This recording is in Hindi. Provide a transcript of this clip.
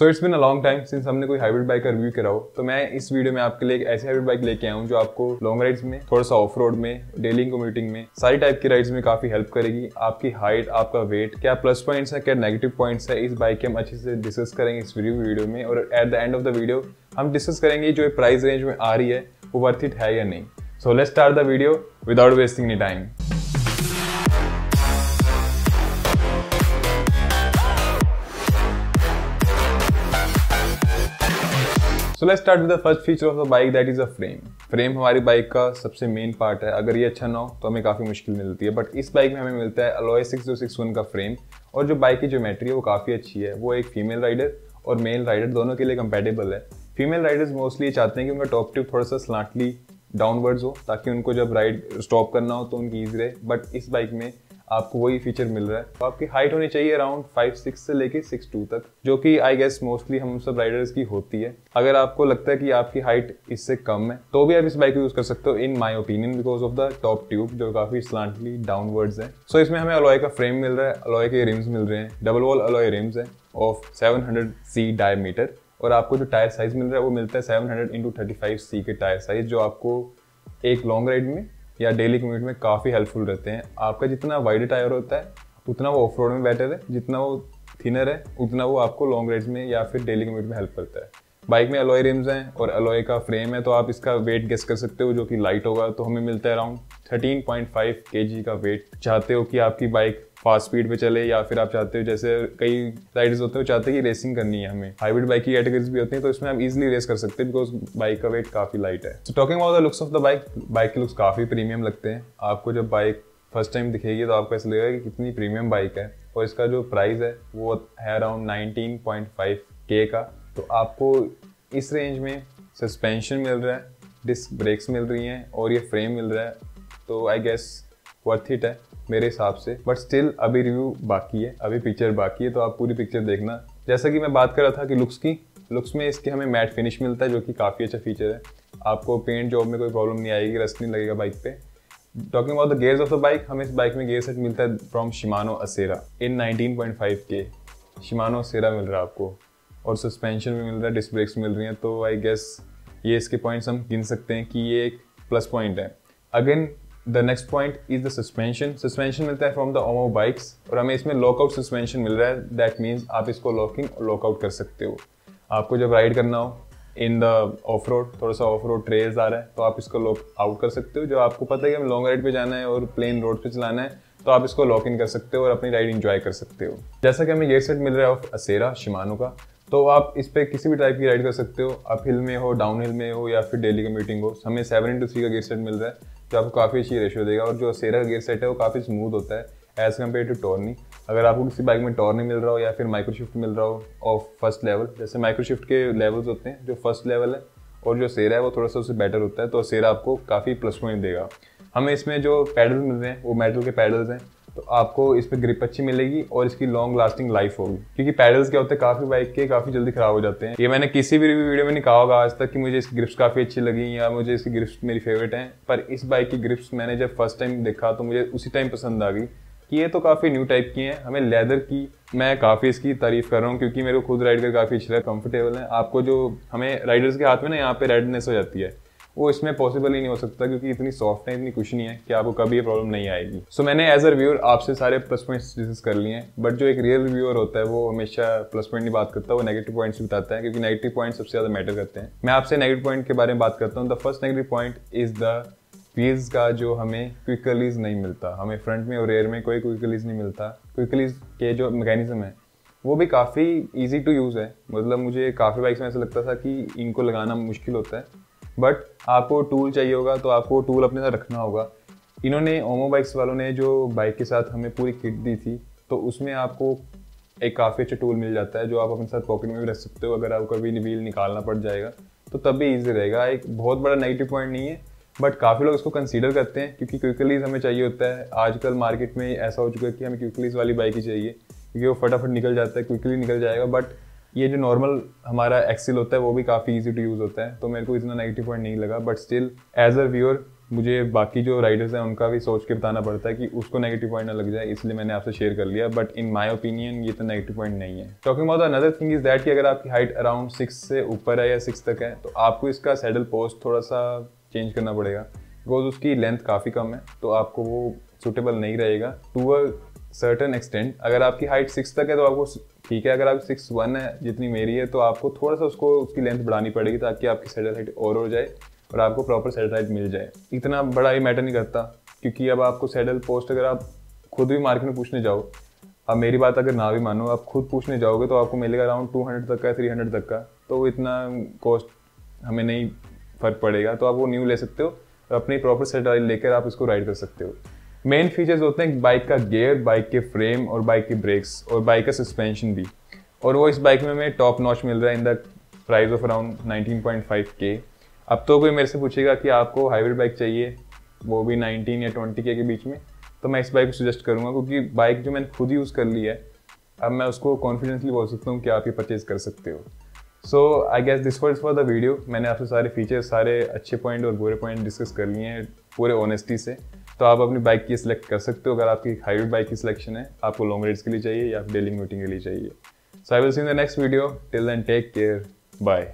so it's been a long time since हमने कोई हाइब्रिड बाइक का रिव्यू करा हो तो मैं इस वीडियो में आपके लिए एक ऐसी हाइब्रिड बाइक लेके आऊँ जो आपको लॉन्ग राइड्स में थोड़ा सा ऑफ रोड में डेली कम्यूटिंग में सारी टाइप की राइड्स में काफी हेल्प करेगी आपकी हाइट आपका वेट क्या प्लस पॉइंट्स है क्या नेगेटिव पॉइंट्स है इस बाइक के हम अच्छे से डिस्कस करेंगे इस वीडियो में और at the end of the video हम डिस्कस करेंगे जो प्राइस रेंज में आ रही है वो वर्थ इट है या नहीं so let start the video without wasting any time so let's start with the first feature of the bike that is a frame frame हमारी बाइक का सबसे मेन पार्ट है अगर ये अच्छा ना हो तो हमें काफ़ी मुश्किल मिलती है बट इस बाइक में हमें मिलता है अलॉय सिक्स जो सिक्स वन का फ्रेम और जो बाइक की ज्योमेट्री है वो काफ़ी अच्छी है वो एक फीमेल राइडर और मेल राइडर दोनों के लिए कंपेटेबल है फीमेल राइडर्स मोस्टली ये चाहते हैं कि उनका टॉप ट्यूब थोड़ा सा स्लांटली डाउनवर्ड्स हो ताकि उनको जब राइड स्टॉप करना हो तो उनकी ईजी रहे बट इस बाइक में आपको वही फीचर मिल रहा है तो आपकी हाइट होनी चाहिए अराउंड फाइव सिक्स से लेके सिक्स टू तक जो कि आई गेस मोस्टली हम सब राइडर्स की होती है अगर आपको लगता है कि आपकी हाइट इससे कम है तो भी आप इस बाइक को यूज कर सकते हो in my opinion because of the top tube जो काफी स्लांटली डाउनवर्ड्स है सो so, इसमें हमें अलॉय का फ्रेम मिल रहा है अलॉय के रिम्स मिल रहे हैं डबल वॉल अलॉय रिम्स है of seven hundred C diameter और आपको जो टायर साइज मिल रहा है वो मिलता है seven hundred into thirty five C के टायर साइज जो आपको एक लॉन्ग राइड में या डेली कम्यूट में काफ़ी हेल्पफुल रहते हैं आपका जितना वाइड टायर होता है उतना वो ऑफ रोड में बेटर है जितना वो थिनर है उतना वो आपको लॉन्ग रेंज में या फिर डेली कम्यूट में हेल्प करता है बाइक में अलॉय रिम्स हैं और अलॉय का फ्रेम है तो आप इसका वेट गेस कर सकते हो जो कि लाइट होगा तो हमें मिलता है अराउंड 13.5 पॉइंट का वेट चाहते हो कि आपकी बाइक फास्ट स्पीड पे चले या फिर आप चाहते हो जैसे कई राइडर्स होते हैं चाहते हैं कि रेसिंग करनी है हमें हाइब्रिड बाइक की कैटेगरीज भी होती है तो इसमें आप इजिली रेस कर सकते हैं बिकॉज बाइक का वेट काफ़ी लाइट है so talking about the looks of the bike bike के लुक्स काफ़ी प्रीमियम लगते हैं आपको जब बाइक फर्स्ट टाइम दिखेगी तो आपको ऐसा लगेगा कि कितनी प्रीमियम बाइक है और इसका जो प्राइस है वो है अराउंड नाइनटीन पॉइंट फाइव के का तो आपको इस रेंज में सस्पेंशन मिल रहा है डिस्क ब्रेक्स मिल रही हैं और ये फ्रेम मिल रहा है तो आई गेस वर्थ इट है मेरे हिसाब से बट स्टिल अभी रिव्यू बाकी है अभी पिक्चर बाकी है तो आप पूरी पिक्चर देखना जैसा कि मैं बात कर रहा था कि लुक्स की लुक्स में इसके हमें मैट फिनिश मिलता है जो कि काफ़ी अच्छा फीचर है आपको पेंट जॉब में कोई प्रॉब्लम नहीं आएगी रस नहीं लगेगा बाइक पे talking about the gears of the bike हमें इस बाइक में गेयर सेट मिलता है फ्रॉम शिमानो असेरा इन 19.5 के शिमानो असेरा मिल रहा है आपको और सस्पेंशन भी मिल रहा है डिस्क ब्रेक्स मिल रही हैं तो आई गेस ये इसके पॉइंट्स हम गिन सकते हैं कि ये एक प्लस पॉइंट है again the next point is the suspension suspension मिलता है फ्रॉम द ओमो बाइक्स और हमें इसमें लॉकआउट सस्पेंशन मिल रहा है दैट मीन्स आप इसको लॉकिंग और लॉकआउट कर सकते हो आपको जब राइड करना हो इन द ऑफ रोड थोड़ा सा ऑफ रोड ट्रेल्स आ रहा है तो आप इसको लॉक आउट कर सकते हो जब आपको पता है कि हमें लॉन्ग राइड पे जाना है और प्लेन रोड पे चलाना है तो आप इसको लॉक इन कर सकते हो और अपनी राइड इंजॉय कर सकते हो जैसा कि हमें ये सेट मिल रहा है ऑफ असेरा शिमानो का तो आप इस पर किसी भी टाइप की राइड कर सकते हो आप हिल में हो डाउन हिल में हो या फिर डेली मीटिंग हो हमें सेवन इंटू थ्री का गेयर सेट मिल रहा है जो आपको काफ़ी अच्छी रेशियो देगा और जो सेरा का गेयर सेट है वो काफ़ी स्मूथ होता है एज़ कम्पेयर टू टॉर्नी अगर आपको किसी बाइक में टॉर्नी मिल रहा हो या फिर माइक्रोशिफ्ट मिल रहा हो ऑफ फर्स्ट लेवल जैसे माइक्रोशिफ्ट के लेवल्स होते हैं जो फर्स्ट लेवल है और जो सेरा है वो थोड़ा सा उससे बेटर होता है तो सेरा आपको काफ़ी प्लस पॉइंट देगा हमें इसमें जो पैडल मिल रहे हैं वो मेटल के पैडल्स हैं तो आपको इस पर ग्रिप अच्छी मिलेगी और इसकी लॉन्ग लास्टिंग लाइफ होगी क्योंकि पैडल्स क्या होते हैं काफ़ी बाइक के काफ़ी जल्दी खराब हो जाते हैं ये मैंने किसी भी वीडियो में नहीं कहा होगा आज तक कि मुझे इसकी ग्रिप्स काफ़ी अच्छी लगी या मुझे इसकी ग्रिप्स मेरी फेवरेट हैं पर इस बाइक की ग्रिप्स मैंने जब फर्स्ट टाइम देखा तो मुझे उसी टाइम पसंद आ गई कि ये तो काफ़ी न्यू टाइप की हैं हमें लेदर की मैं काफ़ी इसकी तारीफ कर रहा हूँ क्योंकि मेरे को खुद राइड कर काफ़ी अच्छा कंफर्टेबल है आपको जो हमें राइडर्स के हाथ में ना यहाँ पे रेडनेस हो जाती है वो इसमें पॉसिबल ही नहीं हो सकता क्योंकि इतनी सॉफ्ट है इतनी कुछ नहीं है कि आपको कभी ये प्रॉब्लम नहीं आएगी सो so, मैंने एज अ रिव्यूअर आपसे सारे प्लस पॉइंट्स डिस्कस कर लिए हैं बट जो एक रियल रिव्यूअर होता है वो हमेशा प्लस पॉइंट की बात करता है वो नेगेटिव पॉइंट्स भी बताता है क्योंकि नेगेटिव पॉइंट सबसे ज़्यादा मैटर करते हैं मैं आपसे नेगेटिव पॉइंट के बारे में बात करता हूँ the first negative point is the wheels का जो हमें क्विक रिलीज नहीं मिलता हमें फ्रंट में और रेयर में कोई क्विक रिलीज नहीं मिलता क्विक रिलीज के जो मैकेनिज्म है वो भी काफ़ी इजी टू यूज़ है मतलब मुझे काफ़ी बाइक्स में ऐसा लगता था कि इनको लगाना मुश्किल होता है बट आपको टूल चाहिए होगा तो आपको टूल अपने साथ रखना होगा इन्होंने ओमो बाइक्स वालों ने जो बाइक के साथ हमें पूरी किट दी थी तो उसमें आपको एक काफ़ी अच्छा टूल मिल जाता है जो आप अपने साथ पॉकेट में भी रख सकते हो अगर आपको कभी व्हील निकालना पड़ जाएगा तो तब भी ईजी रहेगा एक बहुत बड़ा नेगेटिव पॉइंट नहीं है बट काफ़ी लोग इसको कंसीडर करते हैं क्योंकि क्विकलीज हमें चाहिए होता है आजकल मार्केट में ऐसा हो चुका है कि हमें क्विकलीज वाली बाइक ही चाहिए क्योंकि वो फटाफट निकल जाता है क्विकली निकल जाएगा बट ये जो नॉर्मल हमारा एक्सेल होता है वो भी काफ़ी इजी टू यूज़ होता है तो मेरे को इतना नेगेटिव पॉइंट नहीं लगा but still as a viewer मुझे बाकी जो राइडर्स हैं उनका भी सोच के बताना पड़ता है कि उसको नेगेटिव पॉइंट ना लग जाए इसलिए मैंने आपसे शेयर कर लिया बट इन माय ओपिनियन ये तो नेगेटिव पॉइंट नहीं है talking about another thing is that कि अगर आपकी हाइट अराउंड सिक्स से ऊपर है या सिक्स तक है तो आपको इसका सैडल पोस्ट थोड़ा सा चेंज करना पड़ेगा बिकॉज उसकी लेंथ काफ़ी कम है तो आपको वो सूटेबल नहीं रहेगा टू अ सर्टन एक्सटेंट अगर आपकी हाइट सिक्स तक है तो आपको ठीक है अगर आप सिक्स वन है जितनी मेरी है तो आपको थोड़ा सा उसको उसकी लेंथ बढ़ानी पड़ेगी ताकि आपकी सेटेलाइट और हो जाए और आपको प्रॉपर सेटेलाइट मिल जाए इतना बड़ा ही मैटर नहीं करता क्योंकि अब आपको सेटल पोस्ट अगर आप खुद भी मार्केट में पूछने जाओ अब मेरी बात अगर ना भी मानो आप खुद पूछने जाओगे तो आपको मिलेगा अराउंड टू हंड्रेड तक का थ्री हंड्रेड तक का तो इतना कॉस्ट हमें नहीं फ़र्क पड़ेगा तो आप वो न्यू ले सकते हो और अपनी प्रॉपर सेटेलाइट लेकर आप इसको राइड कर सकते हो मेन फीचर्स होते हैं बाइक का गेयर बाइक के फ्रेम और बाइक के ब्रेक्स और बाइक का सस्पेंशन भी और वो इस बाइक में हमें टॉप नॉच मिल रहा है in the price of around five K अब तो कोई मेरे से पूछेगा कि आपको हाइब्रिड बाइक चाहिए वो भी 19 या 20 के के बीच में तो मैं इस बाइक को सजेस्ट करूँगा क्योंकि बाइक जो मैंने खुद यूज़ कर ली है अब मैं उसको कॉन्फिडेंसली बोल सकता हूँ कि आप ये परचेज़ कर सकते हो so I guess this word for the video मैंने आपसे सारे फीचर्स सारे अच्छे पॉइंट और बुरे पॉइंट डिस्कस कर लिए हैं पूरे ऑनेस्टी से तो आप अपनी बाइक की सिलेक्ट कर सकते हो अगर आपकी हाइब्रिड बाइक की सिलेक्शन है आपको लॉन्ग रेड्स के लिए चाहिए या डेली मीटिंग के लिए चाहिए so I will see in the next video till then take care bye